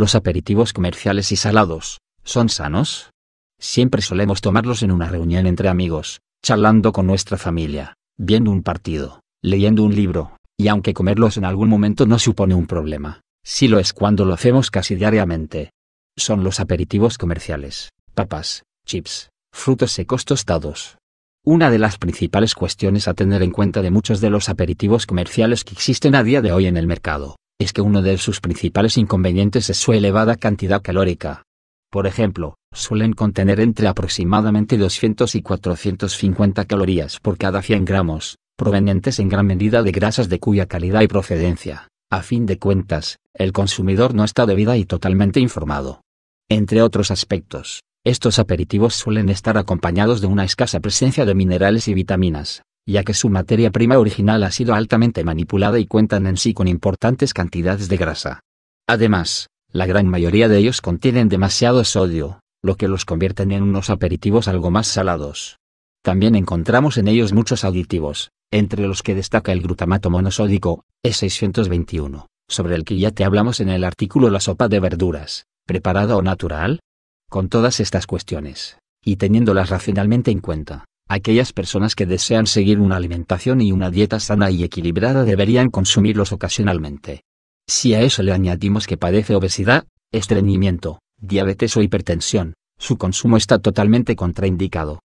¿Los aperitivos comerciales y salados son sanos? Siempre solemos tomarlos en una reunión entre amigos, charlando con nuestra familia, viendo un partido, leyendo un libro, y aunque comerlos en algún momento no supone un problema, sí lo es cuando lo hacemos casi diariamente. Son los aperitivos comerciales, papas, chips, frutos secos tostados. Una de las principales cuestiones a tener en cuenta de muchos de los aperitivos comerciales que existen a día de hoy en el mercado es que uno de sus principales inconvenientes es su elevada cantidad calórica. Por ejemplo, suelen contener entre aproximadamente 200 y 450 calorías por cada 100 gramos, provenientes en gran medida de grasas de cuya calidad y procedencia, a fin de cuentas, el consumidor no está debida y totalmente informado. Entre otros aspectos, estos aperitivos suelen estar acompañados de una escasa presencia de minerales y vitaminas, ya que su materia prima original ha sido altamente manipulada y cuentan en sí con importantes cantidades de grasa. Además, la gran mayoría de ellos contienen demasiado sodio, lo que los convierte en unos aperitivos algo más salados. También encontramos en ellos muchos aditivos, entre los que destaca el glutamato monosódico, E621, sobre el que ya te hablamos en el artículo La sopa de verduras, preparada o natural. Con todas estas cuestiones, y teniéndolas racionalmente en cuenta, Aquellas personas que desean seguir una alimentación y una dieta sana y equilibrada deberían consumirlos ocasionalmente. Si a eso le añadimos que padece obesidad, estreñimiento, diabetes o hipertensión, su consumo está totalmente contraindicado.